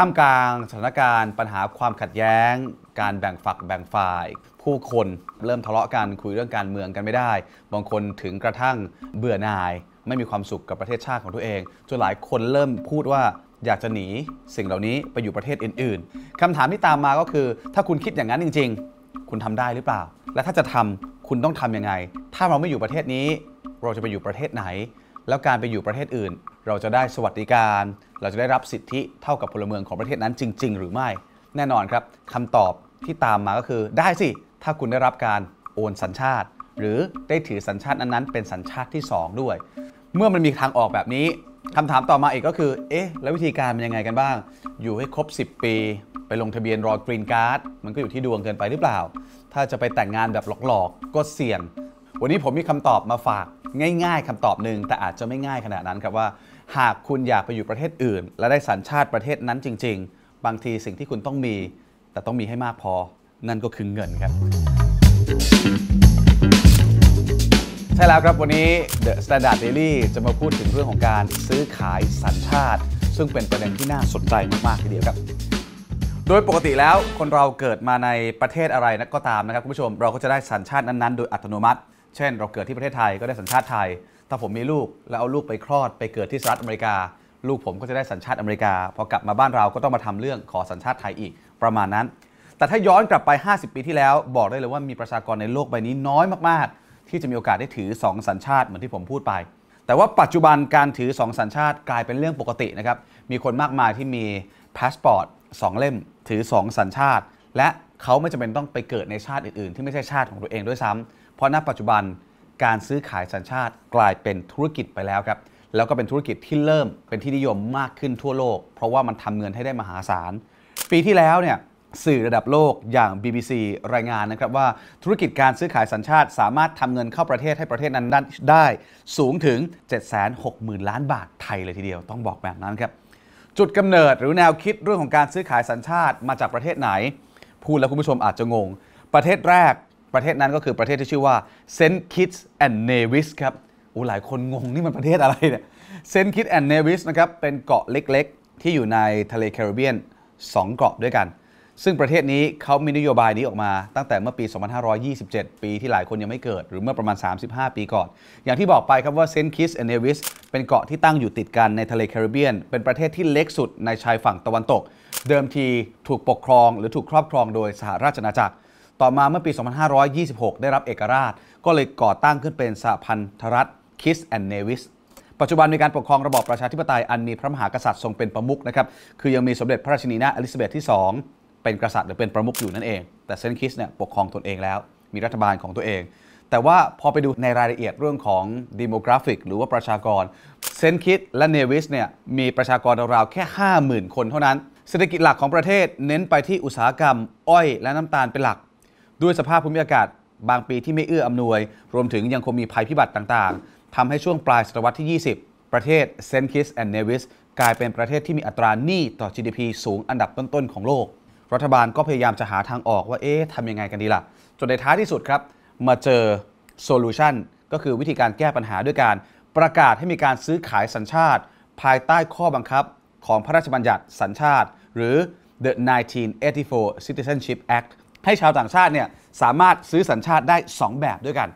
ท่ามกลางสถานการณ์ปัญหาความขัดแย้ง การแบ่งฝักแบ่งฝ่าย ผู้คนเริ่มทะเลาะกันคุยเรื่องการเมืองกันไม่ได้บางคนถึงกระทั่งเบื่อหน่าย ไม่มีความสุขกับประเทศชาติของตัวเองจนหลายคนเริ่มพูดว่าอยากจะหนี สิ่งเหล่านี้ไปอยู่ประเทศอื่นๆคำถามที่ตามมาก็คือ ถ้าคุณคิดอย่างนั้นจริงๆ คุณทำได้หรือเปล่า และถ้าจะทำคุณต้องทํำยังไง ถ้าเราไม่อยู่ประเทศนี้ เราจะไปอยู่ประเทศไหนแล้วการไปอยู่ประเทศอื่น เราจะได้สวัสดิการ เราจะได้รับสิทธิเท่ากับพลเมืองของประเทศนั้นจริง ๆ หรือไม่ แน่นอนครับคำตอบที่ตามมาก็คือได้สิ ถ้าคุณได้รับการโอนสัญชาติ หรือได้ถือสัญชาตินั้นๆเป็นสัญชาติที่ 2 ด้วย เมื่อมันมีทางออกแบบนี้คำถามต่อมาอีกก็คือเอ๊ะแล้ววิธีการเป็นยังไงกันบ้าง อยู่ให้ครบ 10 ปี ไปลงทะเบียนรอกรีนการ์ดมันก็อยู่ที่ดวงเกินไปหรือเปล่า ถ้าจะไปแต่งงานแบบหลอกๆ ก็เสี่ยง วันนี้ผมมีคำตอบมาฝากง่ายๆ คำตอบหนึ่งแต่อาจจะไม่ง่ายขนาดนั้นครับว่า หากคุณอยากไปอยู่ประเทศอื่น และได้สัญชาติประเทศนั้นจริงๆ บางทีสิ่งที่คุณต้องมี แต่ต้องมีให้มากพอนั่นก็คือเงินครับใช่แล้วครับวันนี้ The Standard Daily จะมาพูดถึงเรื่องของการซื้อขายสัญชาติ ซึ่งเป็นประเด็นที่น่าสนใจมากๆทีเดียวครับ โดยปกติแล้วคนเราเกิดมาในประเทศอะไรนะก็ตามนะครับคุณผู้ชม เราก็จะได้สัญชาตินั้นๆโดยอัตโนมัติเช่นเราเกิดที่ประเทศไทยก็ได้สัญชาติไทย ถ้าผมมีลูกแล้วเอาลูกไปคลอดไปเกิดที่สหรัฐอเมริกา ลูกผมก็จะได้สัญชาติอเมริกา พอ กลับมาบ้านเราก็ต้องมาทำเรื่องขอสัญชาติไทยอีกประมาณนั้น แต่ถ้าย้อนกลับไป 50 ปีที่แล้วบอกได้เลยว่ามีประชากรในโลกใบนี้น้อยมากๆ ที่จะมีโอกาสได้ถือ 2 สัญชาติเหมือนที่ผมพูดไป แต่ว่าปัจจุบันการถือ 2 สัญชาติกลายเป็นเรื่องปกตินะครับ มีคนมากมายที่มีพาสปอร์ต2 เล่ม ถือ 2 สัญชาติ และเขาไม่จำเป็นต้องไปเกิดในชาติอื่นๆ ที่ไม่ใช่ชาติของตัวเองด้วยซ้ำเพราะณปัจจุบันการซื้อขายสัญชาติกลายเป็นธุรกิจไปแล้วครับแล้วก็เป็นธุรกิจที่เริ่มเป็นที่นิยมมากขึ้นทั่วโลก เพราะว่ามันทำเงินให้ได้มหาศาล ปีที่แล้วเนี่ยสื่อระดับโลกอย่าง BBC รายงานนะครับว่าธุรกิจการซื้อขายสัญชาติ สามารถทำเงินเข้าประเทศให้ประเทศนั้นได้สูงถึง 760,000 ล้านบาทไทยเลยทีเดียวต้องบอกแบบนั้นครับจุดกำเนิดหรือแนวคิดเรื่องของการซื้อขายสัญชาติมาจากประเทศไหนพูดแล้วคุณผู้ชมอาจจะงงประเทศแรกประเทศนั้นก็คือประเทศที่ชื่อว่าเซนต์คิตส์แอนด์เนวิสครับอูหลายคนงงนี่มันประเทศอะไรเนี่ยเซนต์คิตส์แอนด์เนวิสนะครับเป็นเกาะเล็กๆ ที่อยู่ในทะเลแคริบเบียน 2 เกาะด้วยกัน ซึ่งประเทศนี้เขามีนโยบายนี้ออกมาตั้งแต่เมื่อปี 2527 ปีที่หลายคนยังไม่เกิด หรือเมื่อประมาณ 35 ปีก่อน อย่างที่บอกไปครับว่าเซนต์คิสแอนด์เนวิสเป็นเกาะที่ตั้งอยู่ติดกันในทะเลแคริบเบียน เป็นประเทศที่เล็กสุดในชายฝั่งตะวันตก เดิมทีถูกปกครองหรือถูกครอบครองโดยสหราชอาณาจักรต่อมาเมื่อปี 2526 ได้รับเอกราช ก็เลยก่อตั้งขึ้นเป็นสหพันธรัฐคิสแอนเนวิส ปัจจุบันมีการปกครองระบอบประชาธิปไตยอันมีพระมหากษัตริย์ทรงเป็นประมุขนะครับ คือยังมีสมเด็จพระราชินีนาอลิซาเบธที่ 2 เป็นกษัตริย์หรือเป็นประมุขอยู่นั่นเอง แต่เซนต์คิสเนี่ยปกครองตนเองแล้ว มีรัฐบาลของตัวเอง แต่ว่าพอไปดูในรายละเอียดเรื่องของดิโมกราฟิกหรือว่าประชากร เซนต์คิสและเนวิสเนี่ยมีประชากรราวๆแค่50,000คนเท่านั้น เศรษฐกิจหลักของประเทศเน้นไปที่อุตสาหกรรมอ้อยและน้าตาลเป็นหลักด้วยสภาพภูมิอากาศบางปีที่ไม่เอื้ออำนวย รวมถึงยังคงมีภัยพิบัติต่างๆ ทำให้ช่วงปลายศตวรรษที่ 20 ประเทศเซนต์คิสแอนด์เนวิสกลายเป็นประเทศที่มีอัตราหนี้ต่อ GDP สูงอันดับต้น ๆ ของโลก รัฐบาลก็พยายามจะหาทางออกว่า เอ๊ะทำยังไงกันดีละ่ะ จนในท้ายที่สุดครับ มาเจอโซลูชันก็คือวิธีการแก้ปัญหาด้วยการประกาศให้มีการซื้อขายสัญชาติ ภายใต้ข้อบังคับของพระราชบัญญัติสัญชาติ หรือ the 1984 Citizenship Act ให้ชาวต่างชาติเนี่ยสามารถซื้อสัญชาติได้ 2 แบบด้วยกัน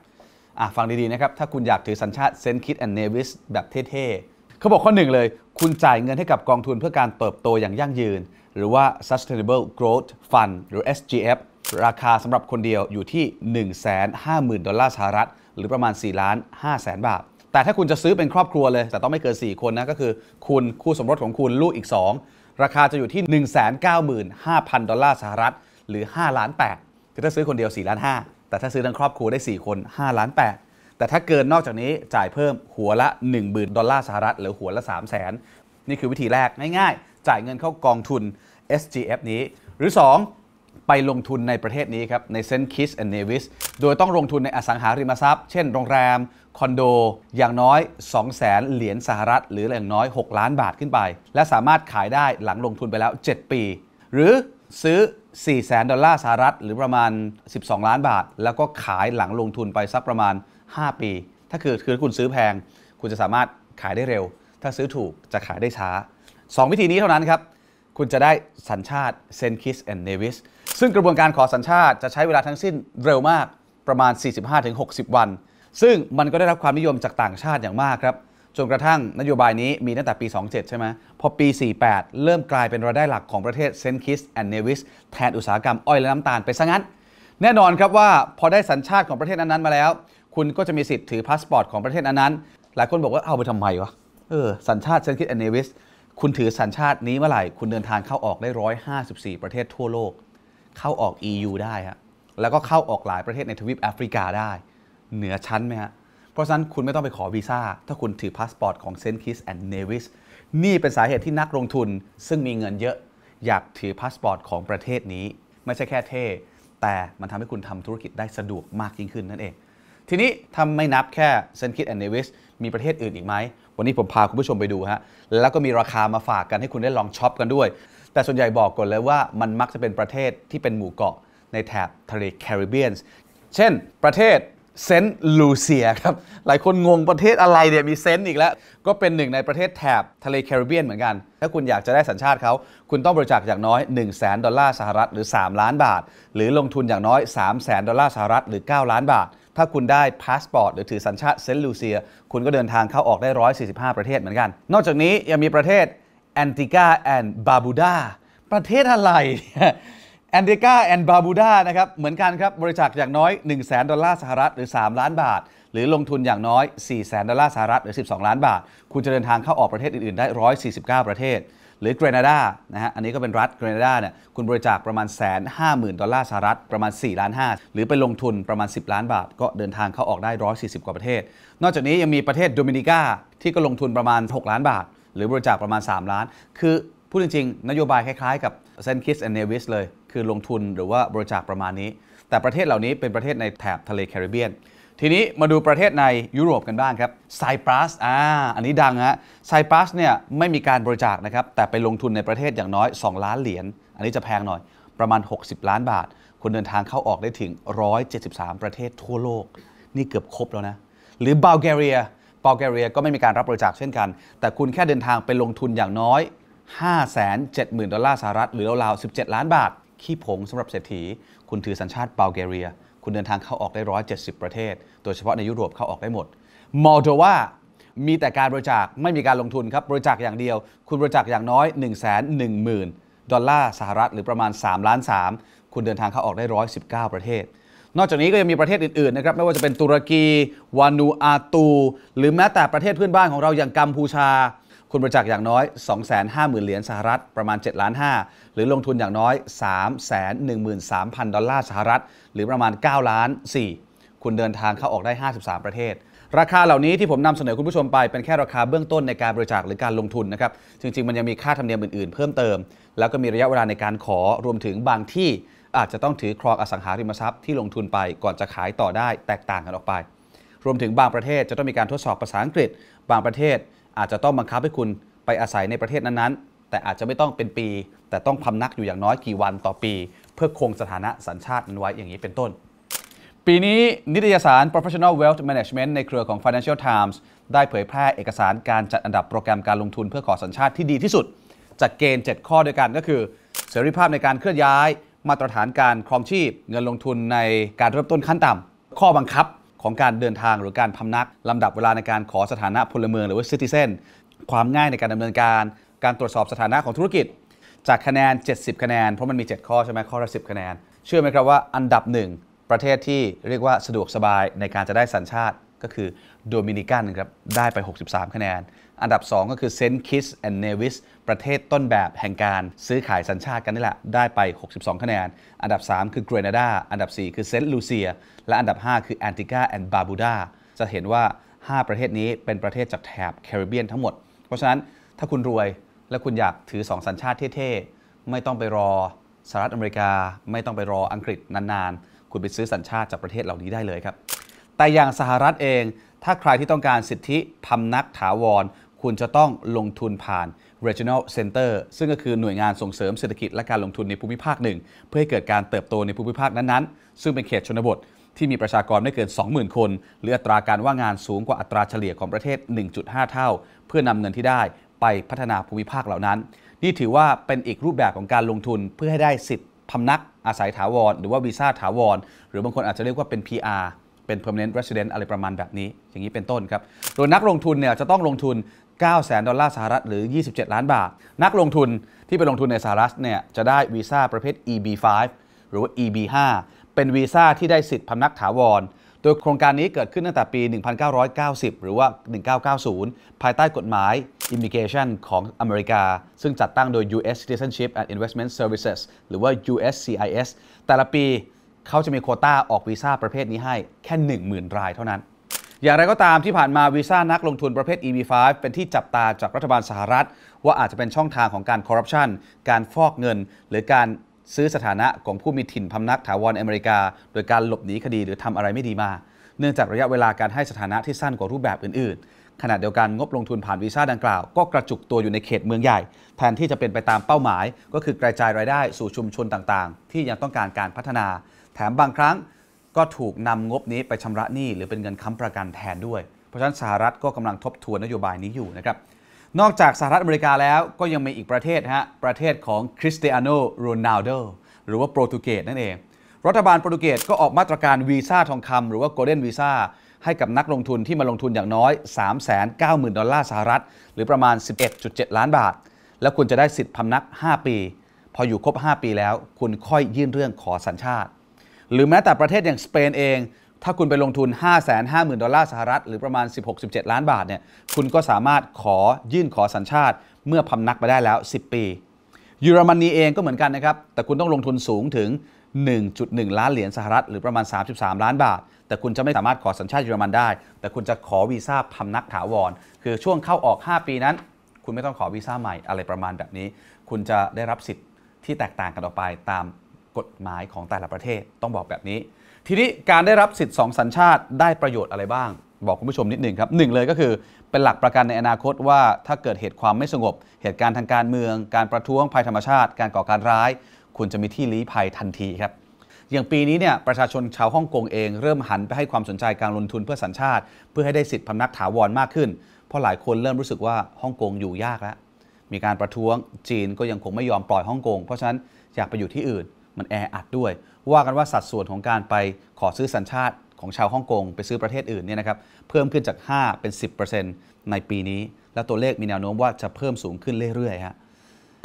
ฟังดีๆนะครับถ้าคุณอยากถือสัญชาติเซนต์คิดแอนเนวิสแบบเท่ๆเขาบอกข้อหนึ่งเลย คุณจ่ายเงินให้กับกองทุนเพื่อการเติบโตอย่างยั่งยืน หรือว่า Sustainable Growth Fund หรือ SGF ราคาสำหรับคนเดียวอยู่ที่ 150,000 ดอลลาร์สหรัฐหรือประมาณ4ล้าน5แสนบาท แต่ถ้าคุณจะซื้อเป็นครอบครัวเลย แต่ต้องไม่เกิน4คนนะก็คือ คุณคู่สมรสของคุณลูกอีก 2ราคาจะอยู่ที่1 9 5 0 0 0ดอลลาร์สหรัฐหรือ 5 ล้าน8คือถ้าซื้อคนเดียว4ล้าน5 แต่ถ้าซื้อทั้งครอบครัวได้ 4 คน 5 ล้าน 8 แต่ถ้าเกินนอกจากนี้จ่ายเพิ่มหัวละ1 0 0 0 0ดอลลาร์สหรัฐ หรือหัวละ3 0 0 0 0นนี่คือวิธีแรกง่ายๆ จ่ายเงินเข้ากองทุน SGF นี้ หรือ 2 ไปลงทุนในประเทศนี้ครับในเซนต์คิสแอนด์เนวิสโดยต้องลงทุนในอสังหาริมทรัพย์ เช่นโรงแรมคอนโด อย่างน้อย 2 0 0แสนเหรียญสหรัฐ หรืออย่างน้อย 6 ล้านบาทขึ้นไป และสามารถขายได้หลังลงทุนไปแล้ว 7 ปี หรือซื้อ4แสนดอลลาร์สหรัฐหรือประมาณ 12 ล้านบาท แล้วก็ขายหลังลงทุนไปสักประมาณ 5 ปี ถ้าคือคือคุณซื้อแพง คุณจะสามารถขายได้เร็ว ถ้าซื้อถูกจะขายได้ช้า 2 วิธีนี้เท่านั้นครับ คุณจะได้สัญชาติเซนคิสแอนด์เนวิสซึ่งกระบวนการขอสัญชาติ จะใช้เวลาทั้งสิ้นเร็วมากประมาณ 45-60 วัน ซึ่งมันก็ได้รับความนิยมจากต่างชาติอย่างมากครับจนกระทั่งนโยบายนี้มีตั้งแต่ปี 27 ใช่ไหมพอปี 48 เริ่มกลายเป็นรายได้หลักของประเทศเซนต์คิสแอนเนวิสแทนอุตสาหกรรมอ้อยและน้ำตาลไปซะงั้น แน่นอนครับว่า พอได้สัญชาติของประเทศนั้นๆมาแล้ว คุณก็จะมีสิทธิ์ถือพาสปอร์ตของประเทศนั้นๆหลายคนบอกว่าเอาไปทำไมวะเออสัญชาติเซนต์คิสแอนเนวิสคุณถือสัญชาตินี้เมื่อไหร่คุณเดินทางเข้าออกได้ 154 ประเทศทั่วโลก เข้าออก EU ได้ฮะแล้วก็เข้าออกหลายประเทศในทวีปแอฟริกาได้ เหนือชั้นไหมฮะเพราะฉะนั้น คุณไม่ต้องไปขอวีซ่าถ้าคุณถือพาสปอร์ตของเซนต์คิสแอนด์เนวิสนี่เป็นสาเหตุที่นักลงทุน ซึ่งมีเงินเยอะ อยากถือพาสปอร์ตของประเทศนี้ไม่ใช่แค่เท่แต่มันทำให้คุณทำธุรกิจได้สะดวกมากยิ่งขึ้นนั่นเอง ทีนี้ทำาไม่นับแค่เซนต์คิสแอนด์เนวิสมีประเทศอื่นอีกไหม วันนี้ผมพาคุณผู้ชมไปดูฮะแล้วก็มีราคามาฝากกันให้คุณได้ลองช็อปกันด้วย แต่ส่วนใหญ่บอกก่อนเลยว่ามันมักจะเป็นประเทศที่เป็นหมู่เกาะในแถบทะเลแคริบเบียนเช่น ประเทศเซนต์ลูเซียครับ หลายคนงงประเทศอะไรเนี่ยมีเซนต์อีกแล้ว ก็เป็นหนึ่งในประเทศแถบทะเลแคริบเบียนเหมือนกัน ถ้าคุณอยากจะได้สัญชาติเขาคุณต้องบริจาคอย่างน้อย1 0 0 0 0แดอลลาร์สหรัฐหรือ 3 ล้านบาท หรือลงทุนอย่างน้อย3 0 0แสนดอลลาร์สหรัฐหรือ 9 ล้านบาท ถ้าคุณได้พาสปอร์ตหรือถือสัญชาติเซนต์ลูเซีย คุณก็เดินทางเข้าออกได้ 145ประเทศเหมือนกัน นอกจากนี้ยังมีประเทศแอนติกาแอนบาบูดาประเทศอะไรแอนเดกาแอนบาบูดานะครับเหมือนกันครับบริจาคอย่างน้อย 1 0 0 0 0แดอลลาร์สหรัฐหรือ3 ล้านบาท หรือลงทุนอย่างน้อย4 0 0 0 0ดอลลาร์สหรัฐหรือ 12 ล้านบาท คุณจะเดินทางเข้าออกประเทศอื่นๆได้ 149 ประเทศ หรือเกรนาดานะฮะอันนี้ก็เป็นรัฐเกรนาดาเนี่ยคุณบริจาคประมาณแสนห้าหมื่นดอลลาร์สหรัฐประมาณ4ล้านห้าหรือไปลงทุนประมาณ 10 ล้านบาท ก็เดินทางเข้าออกได้140 กว่าประเทศ นอกจากนี้ยังมีประเทศโดมินิกาที่ก็ลงทุนประมาณ 6 ล้านบาท หรือบริจาคประมาณ 3 ล้าน คือพูดจริง ๆ นโยบายคล้ายๆกับเซนคิสแอนเนวิสเลยคือลงทุนหรือว่าบริจาคประมาณนี้ แต่ประเทศเหล่านี้เป็นประเทศในแถบทะเลแคริบเบียน ทีนี้มาดูประเทศในยุโรปกันบ้างครับไซปรัส อ่า อันนี้ดังฮะ ไซปรัสเนี่ยไม่มีการบริจาคนะครับ แต่ไปลงทุนในประเทศอย่างน้อย 2 ล้านเหรียญ อันนี้จะแพงหน่อยประมาณ 60 ล้านบาทคนเดินทางเข้าออกได้ถึง 173 ประเทศทั่วโลก นี่เกือบครบแล้วนะ หรือบัลแกเรีย บัลแกเรียก็ไม่มีการรับบริจาคเช่นกัน แต่คุณแค่เดินทางไปลงทุนอย่างน้อย 570,000ดอลลาร์สหรัฐ หรือราวๆ17 ล้านบาทขี้ผงสำหรับเศรษฐี คุณถือสัญชาติบัลแกเรีย คุณเดินทางเข้าออกได้ 170 ประเทศ โดยเฉพาะในยุโรปเข้าออกได้หมดมอลโดวา มีแต่การบริจาคไม่มีการลงทุนครับบริจาคอย่างเดียว คุณบริจาคอย่างน้อย 1 1 0 0 0 0 ดอลลาร์สหรัฐหรือประมาณ3ล้าน3คุณเดินทางเข้าออกได้ 119 ประเทศ นอกจากนี้ก็ยังมีประเทศอื่นๆนะครับไม่ว่าจะเป็นตุรกีวานูอาตูหรือแม้แต่ประเทศเพื่อนบ้านของเราอย่างกัมพูชาคุณบริจาคอย่างน้อย 250,000 เหรียญสหรัฐ ประมาณ7ล้าน5หรือลงทุนอย่างน้อย 313,000 ดอลลาร์สหรัฐ หรือประมาณ9ล้าน4คุณเดินทางเข้าออกได้ 53 ประเทศ ราคาเหล่านี้ที่ผมนำเสนอคุณผู้ชมไปเป็นแค่ราคาเบื้องต้นในการบริจาคหรือการลงทุนนะครับ จริง ๆ มันยังมีค่าธรรมเนียมอื่นๆ เพิ่มเติม แล้วก็มีระยะเวลาในการขอ รวมถึงบางที่อาจจะต้องถือครองอสังหาริมทรัพย์ที่ลงทุนไปก่อนจะขายต่อได้ แตกต่างกันออกไป รวมถึงบางประเทศ จะต้องมีการทดสอบภาษาอังกฤษ บางประเทศอาจจะต้องบังคับให้คุณไปอาศัยในประเทศนั้นๆ แต่อาจจะไม่ต้องเป็นปี แต่ต้องพำนักอยู่อย่างน้อยกี่วันต่อปี เพื่อคงสถานะสัญชาตินั้นไว้อย่างนี้เป็นต้น ปีนี้นิตยสาร Professional Wealth Management ในเครือของ Financial Times ได้เผยแพร่เอกสารการจัดอันดับโปรแกรมการลงทุนเพื่อขอสัญชาติที่ดีที่สุด จากเกณฑ์ 7 ข้อด้วยกันก็คือ เสรีภาพในการเคลื่อนย้าย มาตรฐานการครองชีพ เงินลงทุนในการเริ่มต้นขั้นต่ำ ข้อบังคับของการเดินทางหรือการพำนัก ลำดับเวลาในการขอสถานะพลเมืองหรือว่าซิติเซนความง่ายในการดำเนินการ การตรวจสอบสถานะของธุรกิจ จากคะแนน 70 คะแนน เพราะมันมี 7 ข้อ ใช่ไหมข้อละ10 คะแนนเชื่อไหมครับว่าอันดับหนึ่งประเทศที่เรียกว่าสะดวกสบายในการจะได้สัญชาติก็คือ โดมินิกันครับได้ไป 63 คะแนนอันดับ 2 ก็คือเซนต์คิสแอนด์เนวิสประเทศต้นแบบแห่งการซื้อขายสัญชาติกันนี่แหละ ได้ไป 62 คะแนน อันดับ 3 คือกรีนาดาอันดับ 4 คือเซนต์ลูเซีย และอันดับ 5 คือแอนติกาแอนด์บาบูดาจะเห็นว่า 5 ประเทศนี้เป็นประเทศจากแถบแคริบเบียนทั้งหมด เพราะฉะนั้นถ้าคุณรวยและคุณอยากถือ 2 สัญชาติเท่ ๆ ไม่ต้องไปรอสหรัฐอเมริกาไม่ต้องไปรออังกฤษนานๆ คุณไปซื้อสัญชาติจากประเทศเหล่านี้ได้เลยครับ แต่อย่างสหรัฐเอง ถ้าใครที่ต้องการสิทธิพำนักถาวร คุณจะต้องลงทุนผ่าน Regional Center ซึ่งก็คือหน่วยงานส่งเสริมเศรษฐกิจและการลงทุนในภูมิภาคหนึ่ง เพื่อให้เกิดการเติบโตในภูมิภาคนั้นๆซึ่งเป็นเขตชนบท ที่มีประชากรไม่เกิน 20,000 คน หรืออัตราการว่างงานสูงกว่าอัตราเฉลี่ยของประเทศ 1.5 เท่า เพื่อนำเงินที่ได้ไปพัฒนาภูมิภาคเหล่านั้น นี่ถือว่าเป็นอีกรูปแบบของการลงทุนเพื่อให้ได้สิทธิพำนักอาศัยถาวร หรือว่าวีซ่าถาวรหรือบางคนอาจจะเรียกว่าเป็น PR เป็น permanent resident อะไรประมาณแบบนี้ อย่างนี้เป็นต้นครับโดยนักลงทุนเนี่ยจะต้องลงทุน9แสนดอลลาร์สหรัฐหรือ 27 ล้านบาท นักลงทุนที่ไปลงทุนในสหรัฐเนี่ยจะได้วีซ่าประเภท EB5 หรือว่า EB5 เป็นวีซ่าที่ได้สิทธิ์พำนักถาวร โดยโครงการนี้เกิดขึ้นตั้งแต่ปี 1990 หรือว่า 1990 ภายใต้กฎหมาย Immigration ของอเมริกา ซึ่งจัดตั้งโดย U.S. Citizenship and Investment Services หรือว่า USCIS แต่ละปีเขาจะมีโคต้าออกวีซ่าประเภทนี้ให้ แค่10,000 รายเท่านั้นอย่างไรก็ตามที่ผ่านมาวีซ่านักลงทุนประเภท EB5 เป็นที่จับตาจากรัฐบาลสหรัฐ ว่าอาจจะเป็นช่องทางของการคอร์รัปชันการฟอกเงิน หรือการซื้อสถานะของผู้มีถิ่นพำนักถาวรอเมริกา โดยการหลบหนีคดีหรือทำอะไรไม่ดีมา เนื่องจากระยะเวลาการให้สถานะที่สั้นกว่ารูปแบบอื่นๆขณะเดียวกันงบลงทุนผ่านวีซ่าดังกล่าว ก็กระจุกตัวอยู่ในเขตเมืองใหญ่ แทนที่จะเป็นไปตามเป้าหมาย ก็คือกระจายรายได้สู่ชุมชนต่างๆ ที่ยังต้องการการพัฒนา แถมบางครั้งก็ถูกนำงบนี้ไปชำระหนี้หรือเป็นเงินค้าประกันแทนด้วย เพราะฉะนั้นสหรัฐก็กำลังทบทวนนโยบายนี้อยู่นะครับนอกจากสหรัฐอเมริกาแล้วก็ยังมีอีกประเทศฮะประเทศของคริสเตียโนโรนัลโดหรือว่าโปรตุเกสนั่นเอง รัฐบาลโปรตุเกสก็ออกมาตรการวีซ่าทองคำหรือว่าโกลเด้นวีซ่าให้กับนักลงทุนที่มาลงทุนอย่างน้อย 390,000ดอลลาร์สหรัฐ หรือประมาณ 11.7 ล้านบาท แล้วคุณจะได้สิทธิ์พำนัก5ปี พออยู่ครบ5 ปีแล้วคุณค่อยยื่นเรื่องขอสัญชาติหรือแม้แต่ประเทศอย่างสเปนเอง ถ้าคุณไปลงทุน 550,000 ดอลลาร์สหรัฐหรือประมาณ 16-17 ล้านบาทเนี่ยคุณก็สามารถขอยื่นขอสัญชาติเมื่อพำนักไปได้แล้ว 10 ปีเยอรมนีเองก็เหมือนกันนะครับแต่คุณต้องลงทุนสูงถึง 1.1 ล้านเหรียญสหรัฐหรือประมาณ 33 ล้านบาท แต่คุณจะไม่สามารถขอสัญชาติเยอรมันได้ แต่คุณจะขอวีซ่าพำนักถาวร คือช่วงเข้าออก 5 ปีนั้น คุณไม่ต้องขอวีซ่าใหม่อะไรประมาณแบบนี้ คุณจะได้รับสิทธิ์ที่แตกต่างกันออกไปตามกฎหมายของแต่ละประเทศต้องบอกแบบนี้ ทีนี้การได้รับสิทธิ์งสัญชาติได้ประโยชน์อะไรบ้าง บอกคุณผู้ชมนิดหนึ่งครับหนึ่งเลยก็คือ เป็นหลักประกันในอนาคตว่าถ้าเกิดเหตุความไม่สงบ เหตุการณ์ทางการเมือง การประท้วงภัยธรรมชาติการก่อการร้าย คุณจะมีที่ลี้ภัยทันทีครับ อย่างปีนี้เนี่ยประชาชนชาวฮ่องกงเอง เริ่มหันไปให้ความสนใจการลงทุนเพื่อสัญชาติ เพื่อให้ได้สิทธิ์พำนักถาวรมากขึ้นเพราะหลายคนเริ่มรู้สึกว่าฮ่องกงอยู่ยากแล้วมีการประท้วงจีนก็ยังคงไม่ยอมปล่อยฮ่องกง เพราะฉะนั้นอยากไปอยู่ที่อื่นมันแออัดด้วย ว่ากันว่าสัดส่วนของการไปขอซื้อสัญชาติของชาวฮ่องกงไปซื้อประเทศอื่นเนี่ยนะครับเพิ่มขึ้นจาก 5 เป็น 10%ในปีนี้ และตัวเลขมีแนวโน้มว่าจะเพิ่มสูงขึ้นเรื่อยๆฮะ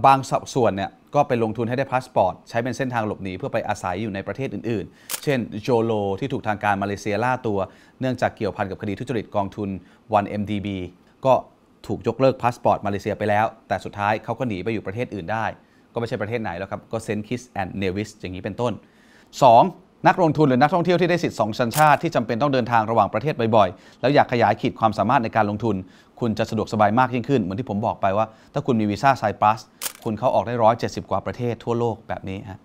บางสัดส่วนเนี่ยก็ไปลงทุนให้ได้พาสปอร์ต ใช้เป็นเส้นทางหลบหนีเพื่อไปอาศัยอยู่ในประเทศอื่นๆ เช่นโจโลที่ถูกทางการมาเลเซียล่าตัวเนื่องจากเกี่ยวพันกับคดีทุจริตกองทุน 1MDB ก็ถูกยกเลิกพาสปอร์ตมาเลเซียไปแล้วแต่สุดท้ายเขาก็หนีไปอยู่ประเทศอื่นได้ก็ไม่ใช่ประเทศไหนแล้วครับ ก็เซนคิสแอนด์เนวิสอย่างนี้เป็นต้น 2. นักลงทุนหรือ นักท่องเที่ยวที่ได้สิทธิ์สองสัญชาติที่จำเป็นต้องเดินทางระหว่างประเทศบ่อยๆ แล้วอยากขยายขีดความสามารถในการลงทุน คุณจะสะดวกสบายมากยิ่งขึ้น เหมือนที่ผมบอกไปว่า ถ้าคุณมีวีซ่าไซปรัสคุณเข้าออกได้ 170 กว่าประเทศทั่วโลกแบบนี้ฮะ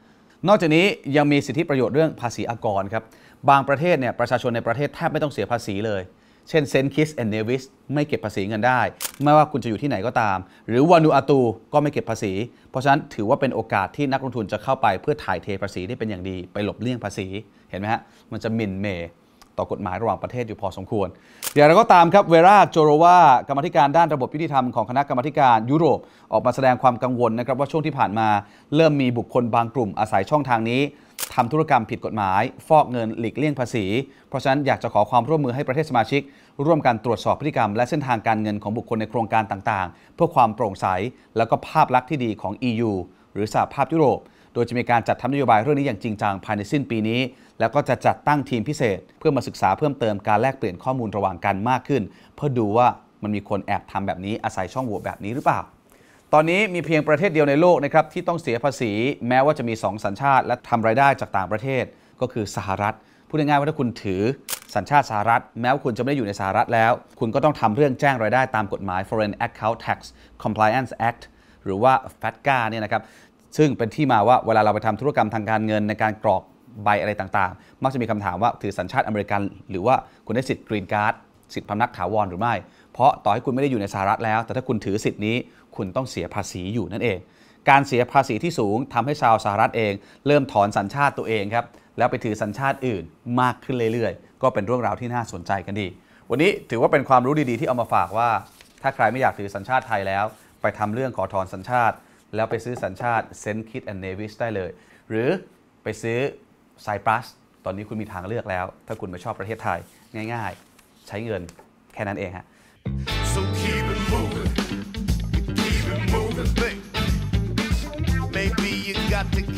นอกจากนี้ยังมีสิทธิประโยชน์เรื่องภาษีอากรครับบางประเทศเนี่ยประชาชนในประเทศแทบไม่ต้องเสียภาษีเลยเช่นเซนต์คิสแอนเนวิสไม่เก็บภาษีเงินได้ ไม่ว่าคุณจะอยู่ที่ไหนก็ตาม หรือวานูอาตูก็ไม่เก็บภาษี เพราะฉะนั้นถือว่าเป็นโอกาสที่นักลงทุนจะเข้าไปเพื่อถ่ายเทภาษีได้เป็นอย่างดี ไปหลบเลี่ยงภาษีเห็นไหมฮะ มันจะมินเมต่อกฎหมายระหว่างประเทศอยู่พอสมควรอย่างไรก็ตามครับเวราโจโรวากรรมธิการด้านระบบยุติธรรมของคณะกรรมการยุโรปออกมาแสดงความกังวลนะครับว่าช่วงที่ผ่านมา เริ่มมีบุคคลบางกลุ่มอาศัยช่องทางนี้ทำธุรกรรมผิดกฎหมาย ฟอกเงินหลีกเลี่ยงภาษี เพราะฉะนั้นอยากจะขอความร่วมมือให้ประเทศสมาชิก ร่วมกันตรวจสอบพฤติกรรมและเส้นทางการเงินของบุคคลในโครงการต่างๆ เพื่อความโปร่งใสแล้วก็ภาพลักษณ์ที่ดีของ EU หรือสหภาพยุโรป โดยจะมีการจัดทำนโยบายเรื่องนี้อย่างจริงจังภายในสิ้นปีนี้ แล้วก็จะจัดตั้งทีมพิเศษเพื่อมาศึกษาเพิ่มเติมการแลกเปลี่ยนข้อมูลระหว่างกันมากขึ้น เพื่อดูว่ามันมีคนแอบทำแบบนี้อาศัยช่องโหว่แบบนี้หรือเปล่าตอนนี้มีเพียงประเทศเดียวในโลกนะครับที่ต้องเสียภาษีแม้ว่าจะมี 2 สัญชาติและทำรายได้จากต่างประเทศ ก็คือสหรัฐพูดง่ายๆว่าถ้าคุณถือสัญชาติสหรัฐ แม้ว่าคุณจะไม่ได้อยู่ในสหรัฐแล้ว คุณก็ต้องทำเรื่องแจ้งรายได้ตามกฎหมาย Foreign Account Tax Compliance Act หรือว่า FATCA เนี่ยนะครับซึ่งเป็นที่มาว่าเวลาเราไปทำธุรกรรมทางการเงินในการกรอกใบอะไรต่างๆ มักจะมีคำถามว่าถือสัญชาติอเมริกันหรือว่าคุณได้สิทธิ์กรีนการ์ดสิทธิ์พำนักถาวรหรือไม่เพราะต่อให้คุณไม่ได้อยู่ในสหรัฐแล้ว แต่ถ้าคุณถือสิทธิ์นี้ คุณต้องเสียภาษีอยู่นั่นเอง การเสียภาษีที่สูงทำให้ชาวสหรัฐเองเริ่มถอนสัญชาติตัวเองครับ แล้วไปถือสัญชาติอื่นมากขึ้นเรื่อย ๆ ก็เป็นเรื่องราวที่น่าสนใจกันดี วันนี้ถือว่าเป็นความรู้ดี ๆ ที่เอามาฝากว่า ถ้าใครไม่อยากถือสัญชาติไทยแล้ว ไปทำเรื่องขอถอนสัญชาติ แล้วไปซื้อสัญชาติเซนต์คิดแอนเนวิสได้เลย หรือไปซื้อไซปรัสตอนนี้คุณมีทางเลือกแล้ว ถ้าคุณไม่ชอบประเทศไทยง่ายๆ ใช้เงินแค่นั้นเองฮะ So keep it moving, keep it moving, Maybe you got to